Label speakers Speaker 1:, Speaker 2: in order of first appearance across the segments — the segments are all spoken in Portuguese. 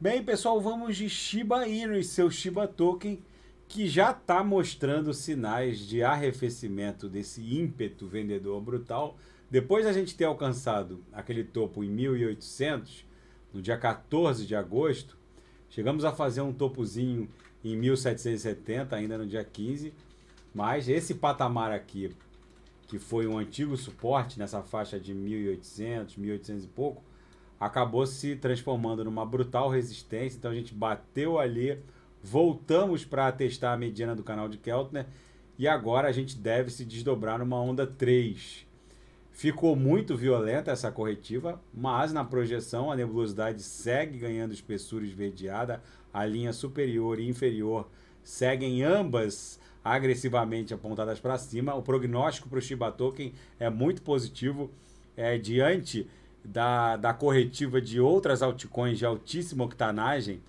Speaker 1: Bem, pessoal, vamos de Shiba Inu e seu Shiba Token, que já está mostrando sinais de arrefecimento desse ímpeto vendedor brutal. Depois da gente ter alcançado aquele topo em 1800, no dia 14 de agosto, chegamos a fazer um topozinho em 1770, ainda no dia 15, mas esse patamar aqui, que foi um antigo suporte nessa faixa de 1800, 1800 e pouco, acabou se transformando numa brutal resistência. Então a gente bateu ali, voltamos para testar a mediana do canal de Keltner e agora a gente deve se desdobrar numa onda 3. Ficou muito violenta essa corretiva, mas na projeção a nebulosidade segue ganhando espessura esverdeada, a linha superior e inferior seguem ambas agressivamente apontadas para cima. O prognóstico para o Shiba Token é muito positivo. É, diante da, da corretiva de outras altcoins de altíssima octanagem,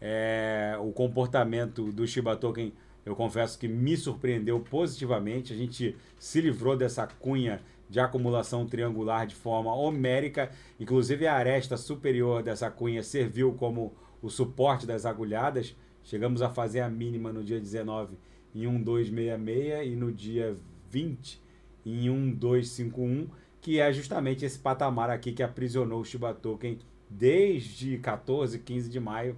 Speaker 1: é, o comportamento do Shiba Token, eu confesso que me surpreendeu positivamente. A gente se livrou dessa cunha de acumulação triangular de forma homérica. Inclusive, a aresta superior dessa cunha serviu como o suporte das agulhadas. Chegamos a fazer a mínima no dia 19 em 1266 e no dia 20 em 1251 que é justamente esse patamar aqui que aprisionou o Shiba Token desde 14, 15 de maio,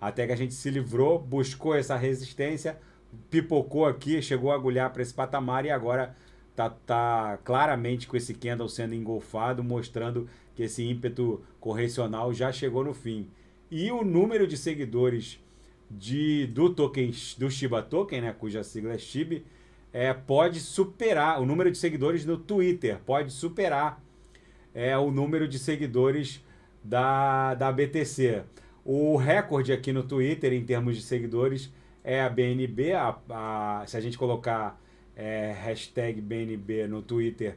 Speaker 1: até que a gente se livrou, buscou essa resistência, pipocou aqui, chegou a agulhar para esse patamar e agora tá, tá claramente com esse candle sendo engolfado, mostrando que esse ímpeto correcional já chegou no fim. E o número de seguidores de do token do Shiba Token, né, cuja sigla é SHIB, é, pode superar, o número de seguidores no Twitter pode superar é, o número de seguidores da, da BTC. O recorde aqui no Twitter, em termos de seguidores, é a BNB. A, a, se a gente colocar é, hashtag BNB no Twitter,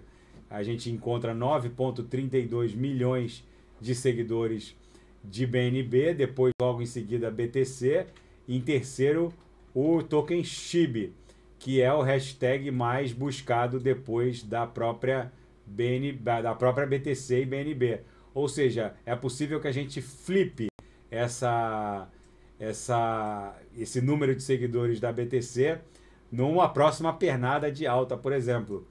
Speaker 1: a gente encontra 9,32 milhões de seguidores de BNB. Depois, logo em seguida, BTC. Em terceiro, o token SHIB que é o hashtag mais buscado depois da própria, BN, da própria BTC e BNB. Ou seja, é possível que a gente flipe essa, essa, esse número de seguidores da BTC numa próxima pernada de alta, por exemplo.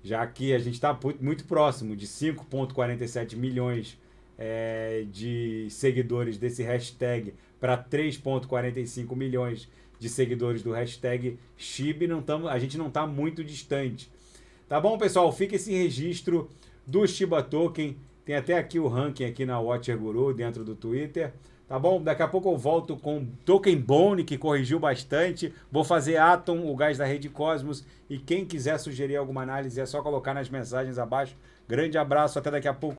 Speaker 1: Já que a gente está muito próximo de 5,47 milhões é, de seguidores desse hashtag para 3,45 milhões de seguidores do hashtag Chib, não tamo, a gente não está muito distante. Tá bom, pessoal? Fica esse registro do Shiba Token. Tem até aqui o ranking aqui na Watcher Guru, dentro do Twitter. Tá bom? Daqui a pouco eu volto com Token Bone, que corrigiu bastante. Vou fazer Atom, o gás da rede Cosmos. E quem quiser sugerir alguma análise, é só colocar nas mensagens abaixo. Grande abraço, até daqui a pouco.